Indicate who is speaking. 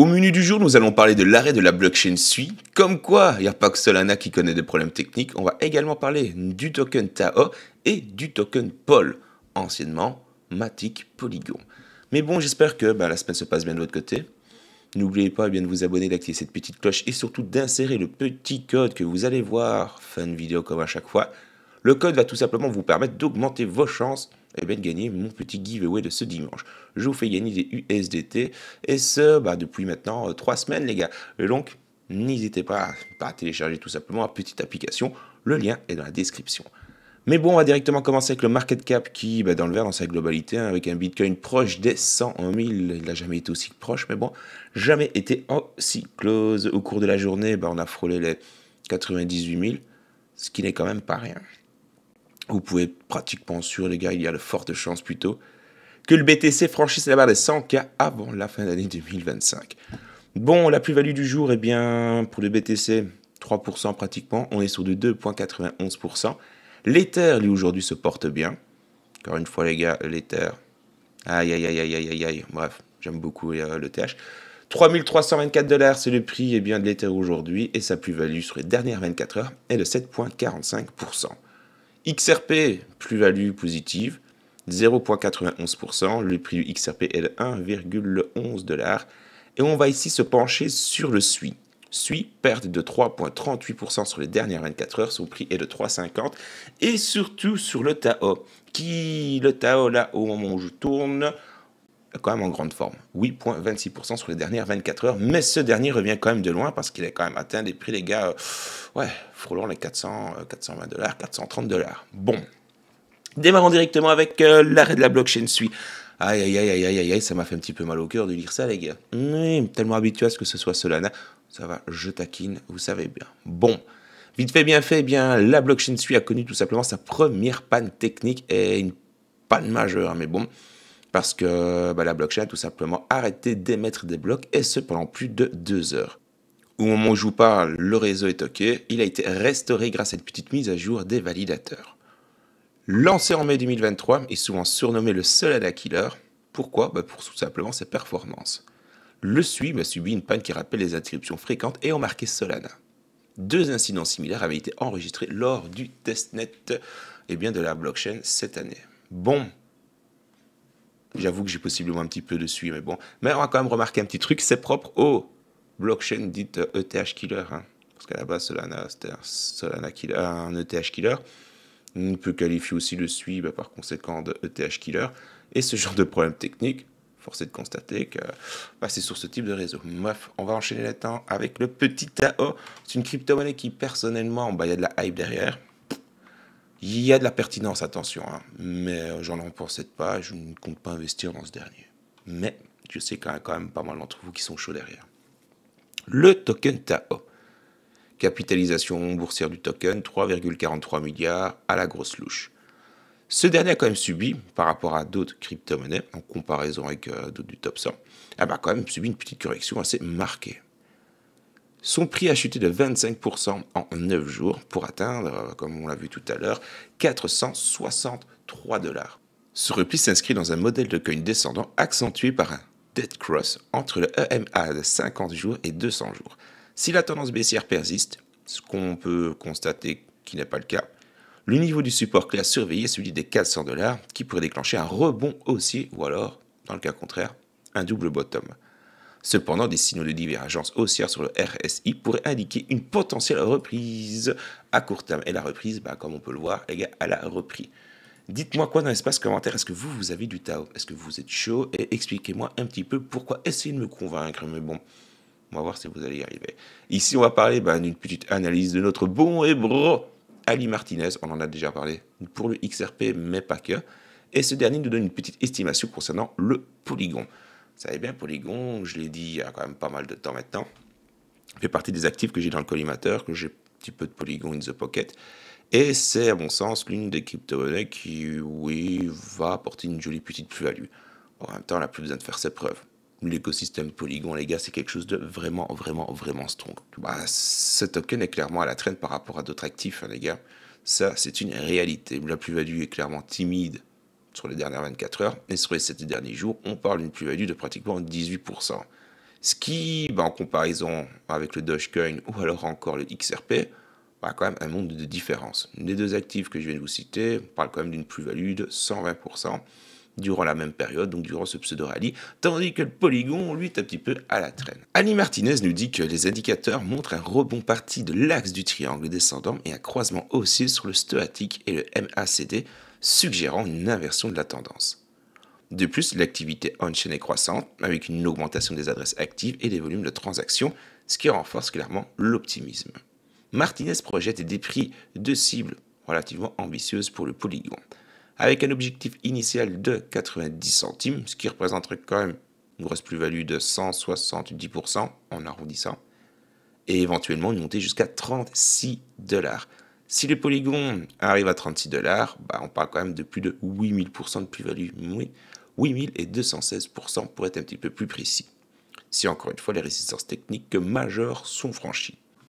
Speaker 1: Au menu du jour, nous allons parler de l'arrêt de la blockchain SUI. Comme quoi, il n'y a pas que Solana qui connaît des problèmes techniques. On va également parler du token Tao et du token POL, anciennement Matic Polygon. Mais bon, j'espère que ben, la semaine se passe bien de votre côté. N'oubliez pas eh bien, de vous abonner, d'activer cette petite cloche et surtout d'insérer le petit code que vous allez voir, fin de vidéo comme à chaque fois. Le code va tout simplement vous permettre d'augmenter vos chances et eh bien, de gagner mon petit giveaway de ce dimanche. Je vous fais gagner des USDT et ce bah, depuis maintenant 3 euh, semaines les gars. Et donc n'hésitez pas à, télécharger tout simplement à petite application. Le lien est dans la description. Mais bon, on va directement commencer avec le market cap qui, bah, dans le vert dans sa globalité, hein, avec un Bitcoin proche des 100 000, il n'a jamais été aussi proche, mais bon, jamais été aussi close. Au cours de la journée, bah, on a frôlé les 98 000, ce qui n'est quand même pas rien vous pouvez pratiquement sûr, les gars, il y a de fortes chances plutôt que le BTC franchisse la barre des 100K avant la fin d'année 2025. Bon, la plus-value du jour, eh bien, pour le BTC, 3% pratiquement, on est sur de 2,91%. L'Ether, lui, aujourd'hui, se porte bien. Encore une fois, les gars, l'Ether. Aïe, aïe, aïe, aïe, aïe, aïe, Bref, j'aime beaucoup euh, le TH. 3324 dollars, c'est le prix eh bien, de l'Ether aujourd'hui, et sa plus-value sur les dernières 24 heures est de 7,45%. XRP, plus-value positive, 0,91%, le prix du XRP est de 1,11 dollars. Et on va ici se pencher sur le SUI. SUI, perte de 3,38% sur les dernières 24 heures, son prix est de 3,50. Et surtout sur le TAO, qui, le TAO là, au moment où je tourne, quand même en grande forme. 8,26% sur les dernières 24 heures, mais ce dernier revient quand même de loin parce qu'il a quand même atteint des prix, les gars, euh, ouais, frôlant les 400, 420 euh, dollars, 430 dollars. Bon, démarrons directement avec euh, l'arrêt de la blockchain suit. Aïe, aïe, aïe, aïe, aïe, aïe, ça m'a fait un petit peu mal au cœur de lire ça, les gars. Oui, tellement habitué à ce que ce soit Solana. Ça va, je taquine, vous savez bien. Bon, vite fait, bien fait, eh bien, la blockchain suit a connu tout simplement sa première panne technique et une panne majeure, hein, mais bon parce que bah, la blockchain a tout simplement arrêté d'émettre des blocs et ce pendant plus de deux heures. Au moment où je vous parle, le réseau est OK. il a été restauré grâce à une petite mise à jour des validateurs. Lancé en mai 2023 est souvent surnommé le Solana Killer, pourquoi bah, Pour tout simplement ses performances. Le SWIM a subi une panne qui rappelle les inscriptions fréquentes et ont marqué Solana. Deux incidents similaires avaient été enregistrés lors du testnet et eh bien de la blockchain cette année. Bon, J'avoue que j'ai possiblement un petit peu de sui, mais bon. Mais on va quand même remarquer un petit truc, c'est propre au blockchain dite ETH e killer. Hein. Parce qu'à la base, Solana, c'était un, Solana un ETH killer. On peut qualifier aussi le SUI bah, par conséquent de ETH killer. Et ce genre de problème technique, force est de constater que bah, c'est sur ce type de réseau. Bref, on va enchaîner là-dedans avec le petit TAO. C'est une crypto-monnaie qui, personnellement, bah, il y a de la hype derrière. Il y a de la pertinence, attention, hein. mais euh, j'en cette pas, je ne compte pas investir dans ce dernier. Mais je sais qu'il y a quand même pas mal d'entre vous qui sont chauds derrière. Le token TAO. Capitalisation boursière du token, 3,43 milliards à la grosse louche. Ce dernier a quand même subi, par rapport à d'autres crypto-monnaies, en comparaison avec euh, d'autres du top 100, a eh ben, quand même subi une petite correction assez marquée. Son prix a chuté de 25% en 9 jours pour atteindre, euh, comme on l'a vu tout à l'heure, 463 dollars. Ce repli s'inscrit dans un modèle de coin descendant accentué par un dead cross entre le EMA de 50 jours et 200 jours. Si la tendance baissière persiste, ce qu'on peut constater qui n'est pas le cas, le niveau du support clé à surveiller est celui des 400 dollars qui pourrait déclencher un rebond haussier ou alors, dans le cas contraire, un double bottom. Cependant, des signaux de divergence haussière sur le RSI pourraient indiquer une potentielle reprise à court terme. Et la reprise, bah, comme on peut le voir, elle a repris. Dites-moi quoi dans l'espace commentaire. Est-ce que vous, vous avez du Tao Est-ce que vous êtes chaud Et expliquez-moi un petit peu pourquoi. Essayez de me convaincre, mais bon, on va voir si vous allez y arriver. Ici, on va parler bah, d'une petite analyse de notre bon hébreu Ali Martinez. On en a déjà parlé pour le XRP, mais pas que. Et ce dernier nous donne une petite estimation concernant le Polygon. Vous savez bien, Polygon, je l'ai dit il y a quand même pas mal de temps maintenant, fait partie des actifs que j'ai dans le collimateur, que j'ai un petit peu de Polygon in the pocket. Et c'est, à mon sens, l'une des crypto-monnaies qui, oui, va apporter une jolie petite plus-value. En même temps, on n'a plus besoin de faire ses preuves. L'écosystème Polygon, les gars, c'est quelque chose de vraiment, vraiment, vraiment strong. Bah, ce token est clairement à la traîne par rapport à d'autres actifs, hein, les gars. Ça, c'est une réalité. La plus-value est clairement timide sur les dernières 24 heures, et sur les 7 derniers jours, on parle d'une plus-value de pratiquement 18%. Ce qui, bah, en comparaison avec le Dogecoin ou alors encore le XRP, a bah, quand même un monde de différence. Les deux actifs que je viens de vous citer parlent quand même d'une plus-value de 120% durant la même période, donc durant ce pseudo-rallye, tandis que le Polygon, lui, est un petit peu à la traîne. Annie Martinez nous dit que les indicateurs montrent un rebond parti de l'axe du triangle descendant et un croisement haussier sur le stoatique et le MACD suggérant une inversion de la tendance. De plus, l'activité on-chain est croissante, avec une augmentation des adresses actives et des volumes de transactions, ce qui renforce clairement l'optimisme. Martinez projette des prix de cibles relativement ambitieuses pour le Polygon, avec un objectif initial de 90 centimes, ce qui représenterait quand même une grosse plus-value de 170% en arrondissant, et éventuellement une montée jusqu'à 36 dollars, si les polygons arrivent à 36 dollars, bah, on parle quand même de plus de 8000% de plus-value. Oui, 8000 et 216% pour être un petit peu plus précis. Si encore une fois les résistances techniques majeures sont franchies.